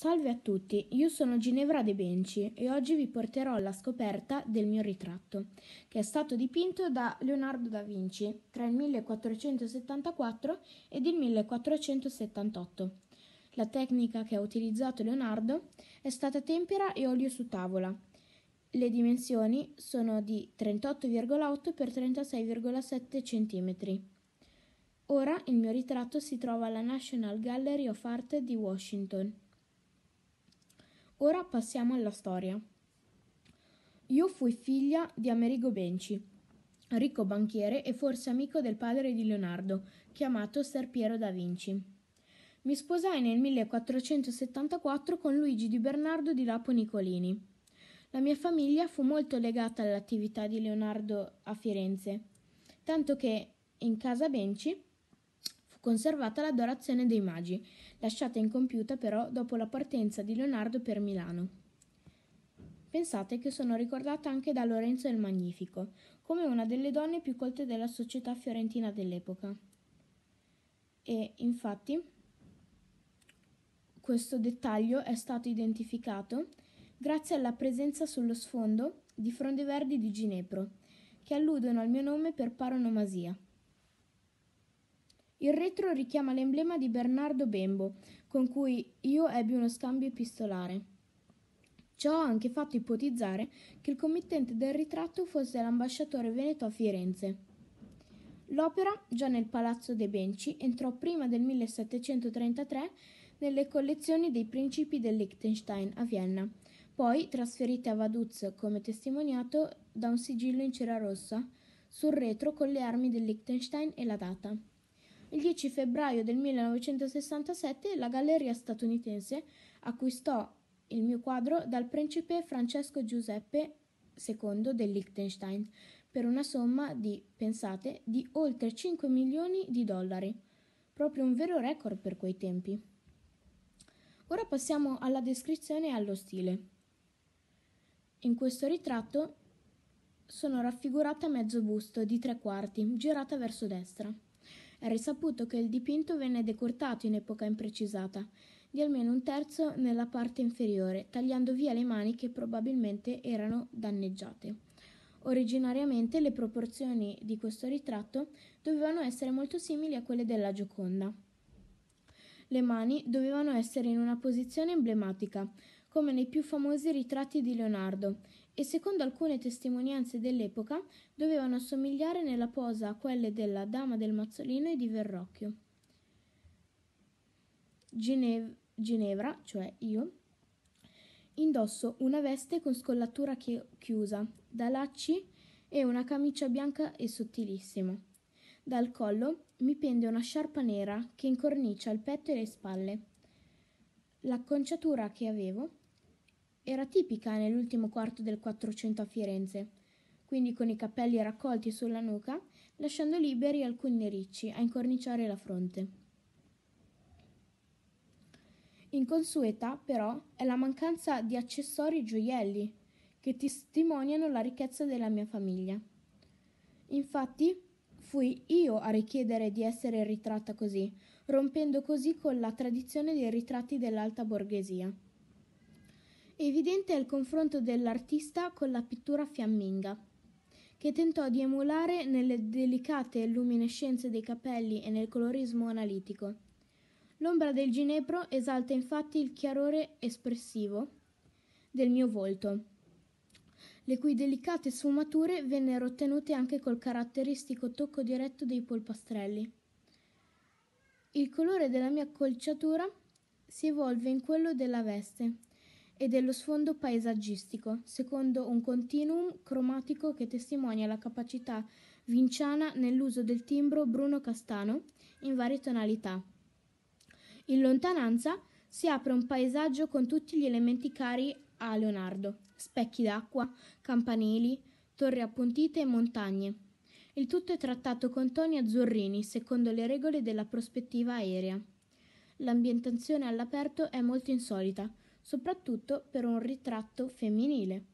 Salve a tutti, io sono Ginevra De Benci e oggi vi porterò alla scoperta del mio ritratto, che è stato dipinto da Leonardo da Vinci tra il 1474 ed il 1478. La tecnica che ha utilizzato Leonardo è stata tempera e olio su tavola. Le dimensioni sono di 38,8 x 36,7 cm. Ora il mio ritratto si trova alla National Gallery of Art di Washington. Ora passiamo alla storia. Io fui figlia di Amerigo Benci, ricco banchiere e forse amico del padre di Leonardo, chiamato Ser Piero da Vinci. Mi sposai nel 1474 con Luigi di Bernardo di Lapo Nicolini. La mia famiglia fu molto legata all'attività di Leonardo a Firenze, tanto che in casa Benci fu conservata l'adorazione dei Magi, lasciata incompiuta però dopo la partenza di Leonardo per Milano. Pensate che sono ricordata anche da Lorenzo il Magnifico, come una delle donne più colte della società fiorentina dell'epoca. E infatti questo dettaglio è stato identificato grazie alla presenza sullo sfondo di fronde verdi di Ginepro, che alludono al mio nome per paronomasia. Il retro richiama l'emblema di Bernardo Bembo, con cui io ebbi uno scambio epistolare. Ciò ha anche fatto ipotizzare che il committente del ritratto fosse l'ambasciatore veneto a Firenze. L'opera, già nel Palazzo dei Benci, entrò prima del 1733 nelle collezioni dei principi del Liechtenstein a Vienna, poi trasferite a Vaduz, come testimoniato da un sigillo in cera rossa, sul retro con le armi del Liechtenstein e la data. Il 10 febbraio del 1967 la galleria statunitense acquistò il mio quadro dal principe Francesco Giuseppe II del Liechtenstein per una somma di, pensate, di oltre 5 milioni di dollari, proprio un vero record per quei tempi. Ora passiamo alla descrizione e allo stile. In questo ritratto sono raffigurata a mezzo busto di tre quarti, girata verso destra. È risaputo che il dipinto venne decurtato in epoca imprecisata, di almeno un terzo nella parte inferiore, tagliando via le mani che probabilmente erano danneggiate. Originariamente le proporzioni di questo ritratto dovevano essere molto simili a quelle della Gioconda. Le mani dovevano essere in una posizione emblematica, come nei più famosi ritratti di Leonardo, e secondo alcune testimonianze dell'epoca dovevano assomigliare nella posa a quelle della Dama del Mazzolino e di Verrocchio. Ginev- Ginevra, cioè io, indosso una veste con scollatura chi- chiusa, da lacci e una camicia bianca e sottilissima. Dal collo mi pende una sciarpa nera che incornicia il petto e le spalle. L'acconciatura che avevo era tipica nell'ultimo quarto del Quattrocento a Firenze, quindi con i capelli raccolti sulla nuca, lasciando liberi alcuni ricci a incorniciare la fronte. Inconsueta, però, è la mancanza di accessori e gioielli, che testimoniano la ricchezza della mia famiglia. Infatti, fui io a richiedere di essere ritratta così, rompendo così con la tradizione dei ritratti dell'alta borghesia. Evidente è il confronto dell'artista con la pittura fiamminga, che tentò di emulare nelle delicate luminescenze dei capelli e nel colorismo analitico. L'ombra del ginepro esalta infatti il chiarore espressivo del mio volto, le cui delicate sfumature vennero ottenute anche col caratteristico tocco diretto dei polpastrelli. Il colore della mia colciatura si evolve in quello della veste, e dello sfondo paesaggistico, secondo un continuum cromatico che testimonia la capacità vinciana nell'uso del timbro bruno-castano in varie tonalità. In lontananza si apre un paesaggio con tutti gli elementi cari a Leonardo: specchi d'acqua, campanili, torri appuntite e montagne. Il tutto è trattato con toni azzurrini, secondo le regole della prospettiva aerea. L'ambientazione all'aperto è molto insolita, soprattutto per un ritratto femminile.